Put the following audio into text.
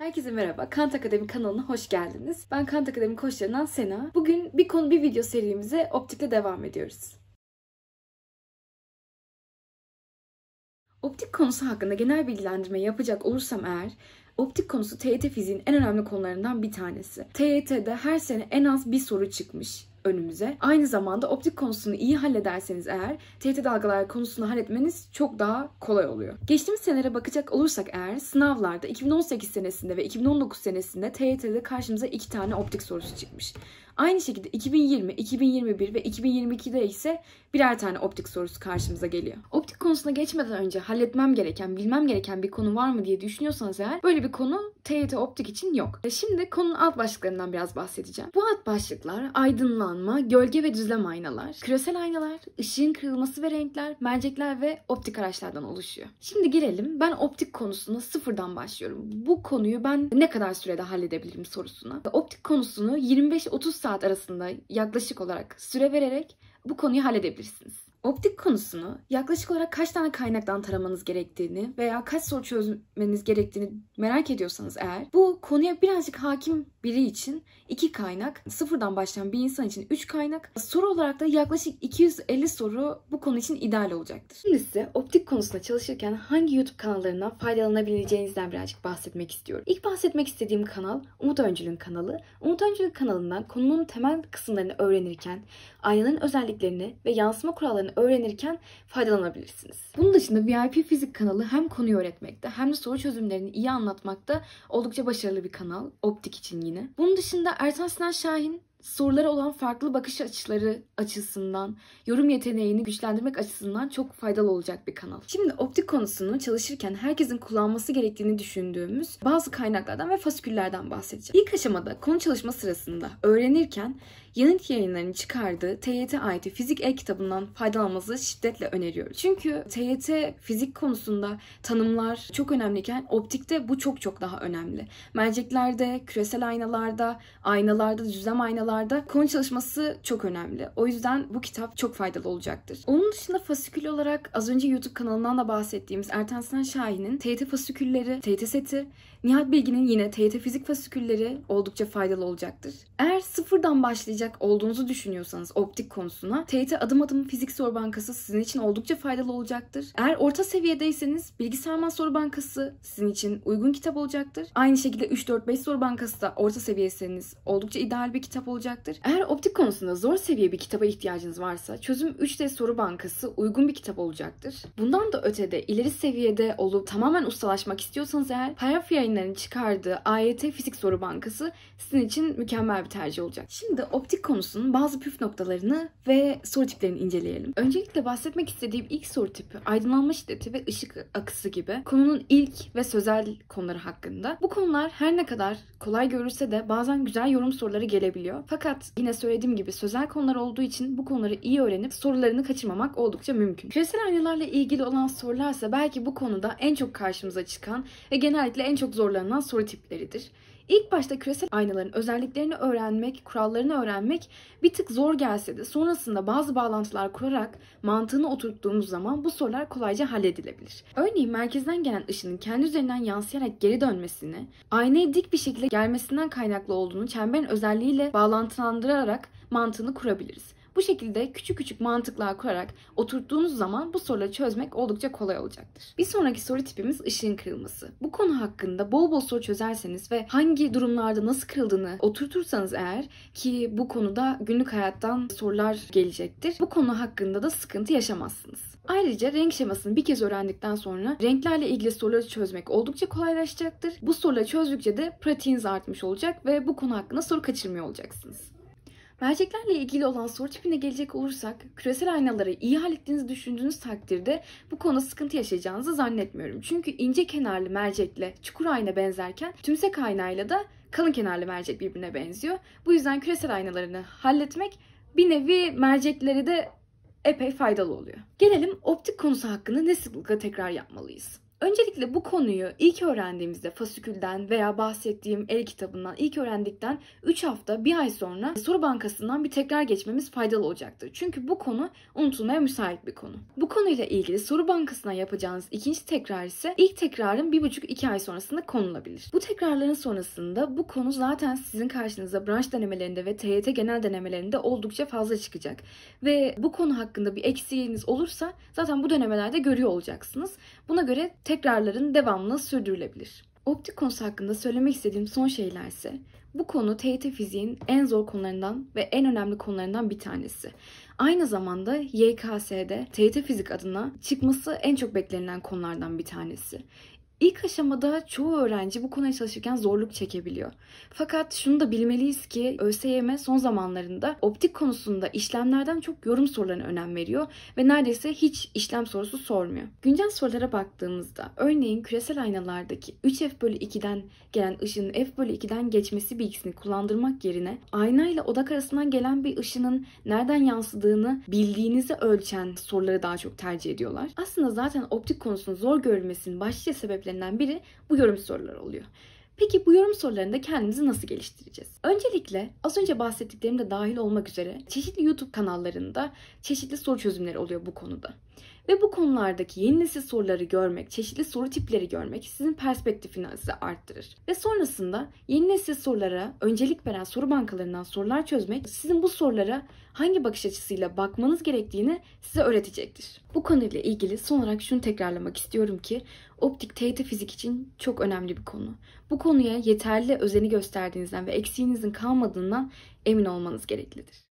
Herkese merhaba. Kant Akademi kanalına hoş geldiniz. Ben Kant Akademi koçlarından Sena. Bugün bir konu bir video serimize optikle devam ediyoruz. Optik konusu hakkında genel bilgilendirme yapacak olursam eğer, optik konusu TYT e fiziğin en önemli konularından bir tanesi. TYT'de e her sene en az bir soru çıkmış önümüze. Aynı zamanda optik konusunu iyi hallederseniz eğer TT dalgalar konusunu halletmeniz çok daha kolay oluyor. Geçtiğimiz senelere bakacak olursak eğer sınavlarda 2018 senesinde ve 2019 senesinde TYT'de karşımıza iki tane optik sorusu çıkmış. Aynı şekilde 2020, 2021 ve 2022'de ise birer tane optik sorusu karşımıza geliyor. Optik konusuna geçmeden önce halletmem gereken, bilmem gereken bir konu var mı diye düşünüyorsanız eğer böyle bir konu TYT optik için yok. Şimdi konunun alt başlıklarından biraz bahsedeceğim. Bu alt başlıklar aydınlan aydınlanma, gölge ve düzlem aynalar, küresel aynalar, ışığın kırılması ve renkler, mercekler ve optik araçlardan oluşuyor. Şimdi girelim. Ben optik konusuna sıfırdan başlıyorum. Bu konuyu ben ne kadar sürede halledebilirim sorusuna. Optik konusunu 25-30 saat arasında yaklaşık olarak süre vererek bu konuyu halledebilirsiniz. Optik konusunu yaklaşık olarak kaç tane kaynaktan taramanız gerektiğini veya kaç soru çözmeniz gerektiğini merak ediyorsanız eğer bu konuya birazcık hakim biri için iki kaynak, sıfırdan başlayan bir insan için üç kaynak, soru olarak da yaklaşık 250 soru bu konu için ideal olacaktır. Şimdi size optik konusunda çalışırken hangi YouTube kanallarından faydalanabileceğinizden birazcık bahsetmek istiyorum. İlk bahsetmek istediğim kanal Umut Öncül'ün kanalı. Umut Öncül'ün kanalından konunun temel kısımlarını öğrenirken, aynanın özelliklerini ve yansıma kurallarını konularını öğrenirken faydalanabilirsiniz. Bunun dışında VIP Fizik kanalı hem konuyu öğretmekte hem de soru çözümlerini iyi anlatmakta oldukça başarılı bir kanal. Optik için yine. Bunun dışında Ertan Sinan Şahin sorulara olan farklı bakış açıları açısından, yorum yeteneğini güçlendirmek açısından çok faydalı olacak bir kanal. Şimdi optik konusunu çalışırken herkesin kullanması gerektiğini düşündüğümüz bazı kaynaklardan ve fasiküllerden bahsedeceğim. İlk aşamada konu çalışma sırasında öğrenirken Yanıt yayınlarının çıkardığı TYT ait fizik el kitabından faydalanmanızı şiddetle öneriyoruz. Çünkü TYT fizik konusunda tanımlar çok önemliyken optikte bu çok çok daha önemli. Merceklerde, küresel aynalarda, aynalarda, düzlem aynalarda konu çalışması çok önemli. O yüzden bu kitap çok faydalı olacaktır. Onun dışında fasikül olarak az önce YouTube kanalından da bahsettiğimiz Ertan Sinan Şahin'in TYT fasikülleri, TYT seti, Nihat Bilgin'in yine TYT fizik fasikülleri oldukça faydalı olacaktır. Eğer sıfırdan başlayacak başlayacak olduğunuzu düşünüyorsanız optik konusuna Tate'e adım adım fizik soru bankası sizin için oldukça faydalı olacaktır. Eğer orta seviyedeyseniz bilgi soru bankası sizin için uygun kitap olacaktır. Aynı şekilde 3-4-5 soru bankası da orta seviyeseniz oldukça ideal bir kitap olacaktır. Eğer optik konusunda zor seviye bir kitaba ihtiyacınız varsa çözüm 3D soru bankası uygun bir kitap olacaktır. Bundan da ötede ileri seviyede olup tamamen ustalaşmak istiyorsanız eğer Paraf yayınlarının çıkardığı AYT fizik soru bankası sizin için mükemmel bir tercih olacak. Şimdi optik Etik konusunun bazı püf noktalarını ve soru tiplerini inceleyelim. Öncelikle bahsetmek istediğim ilk soru tipi aydınlanma şiddeti ve ışık akısı gibi konunun ilk ve sözel konuları hakkında. Bu konular her ne kadar kolay görülse de bazen güzel yorum soruları gelebiliyor. Fakat yine söylediğim gibi sözel konular olduğu için bu konuları iyi öğrenip sorularını kaçırmamak oldukça mümkün. Küresel aynalarla ilgili olan sorularsa belki bu konuda en çok karşımıza çıkan ve genellikle en çok zorlanılan soru tipleridir. İlk başta küresel aynaların özelliklerini öğrenmek, kurallarını öğrenmek bir tık zor gelse de sonrasında bazı bağlantılar kurarak mantığını oturttuğumuz zaman bu sorular kolayca halledilebilir. Örneğin merkezden gelen ışının kendi üzerinden yansıyarak geri dönmesini, aynaya dik bir şekilde gelmesinden kaynaklı olduğunu çemberin özelliğiyle bağlantılandırarak mantığını kurabiliriz. Bu şekilde küçük küçük mantıklar kurarak oturttuğunuz zaman bu soruları çözmek oldukça kolay olacaktır. Bir sonraki soru tipimiz ışığın kırılması. Bu konu hakkında bol bol soru çözerseniz ve hangi durumlarda nasıl kırıldığını oturtursanız eğer ki bu konuda günlük hayattan sorular gelecektir. Bu konu hakkında da sıkıntı yaşamazsınız. Ayrıca renk şemasını bir kez öğrendikten sonra renklerle ilgili soruları çözmek oldukça kolaylaşacaktır. Bu soruları çözdükçe de pratiğiniz artmış olacak ve bu konu hakkında soru kaçırmıyor olacaksınız. Merceklerle ilgili olan soru tipine gelecek olursak, küresel aynaları iyi hallettiğinizi düşündüğünüz takdirde bu konuda sıkıntı yaşayacağınızı zannetmiyorum. Çünkü ince kenarlı mercekle çukur ayna benzerken tümsek aynayla da kalın kenarlı mercek birbirine benziyor. Bu yüzden küresel aynalarını halletmek bir nevi mercekleri de epey faydalı oluyor. Gelelim optik konusu hakkında ne sıklıkla tekrar yapmalıyız? Öncelikle bu konuyu ilk öğrendiğimizde fasikülden veya bahsettiğim el kitabından ilk öğrendikten 3 hafta 1 ay sonra soru bankasından bir tekrar geçmemiz faydalı olacaktır. Çünkü bu konu unutulmaya müsait bir konu. Bu konuyla ilgili soru bankasına yapacağınız ikinci tekrar ise ilk tekrarın 1,5-2 ay sonrasında konulabilir. Bu tekrarların sonrasında bu konu zaten sizin karşınıza branş denemelerinde ve TYT genel denemelerinde oldukça fazla çıkacak. Ve bu konu hakkında bir eksiğiniz olursa zaten bu denemelerde görüyor olacaksınız. Buna göre tekrarların devamlı sürdürülebilir. Optik konusu hakkında söylemek istediğim son şeyler ise bu konu TYT fiziğin en zor konularından ve en önemli konularından bir tanesi. Aynı zamanda YKS'de TYT fizik adına çıkması en çok beklenilen konulardan bir tanesi. İlk aşamada çoğu öğrenci bu konuya çalışırken zorluk çekebiliyor. Fakat şunu da bilmeliyiz ki ÖSYM son zamanlarında optik konusunda işlemlerden çok yorum sorularına önem veriyor ve neredeyse hiç işlem sorusu sormuyor. Güncel sorulara baktığımızda örneğin küresel aynalardaki 3F bölü 2'den gelen ışının F bölü 2'den geçmesi bilgisini kullandırmak yerine ayna ile odak arasından gelen bir ışının nereden yansıdığını bildiğinizi ölçen soruları daha çok tercih ediyorlar. Aslında zaten optik konusunun zor görülmesinin başlıca sebepleri hedeflerinden biri bu yorum soruları oluyor. Peki bu yorum sorularında kendimizi nasıl geliştireceğiz? Öncelikle az önce bahsettiklerim de dahil olmak üzere çeşitli YouTube kanallarında çeşitli soru çözümleri oluyor bu konuda. Ve bu konulardaki yeni nesil soruları görmek, çeşitli soru tipleri görmek sizin perspektifinizi arttırır. Ve sonrasında yeni nesil sorulara öncelik veren soru bankalarından sorular çözmek sizin bu sorulara hangi bakış açısıyla bakmanız gerektiğini size öğretecektir. Bu konuyla ilgili son olarak şunu tekrarlamak istiyorum ki optik TYT fizik için çok önemli bir konu. Bu konuya yeterli özeni gösterdiğinizden ve eksiğinizin kalmadığından emin olmanız gereklidir.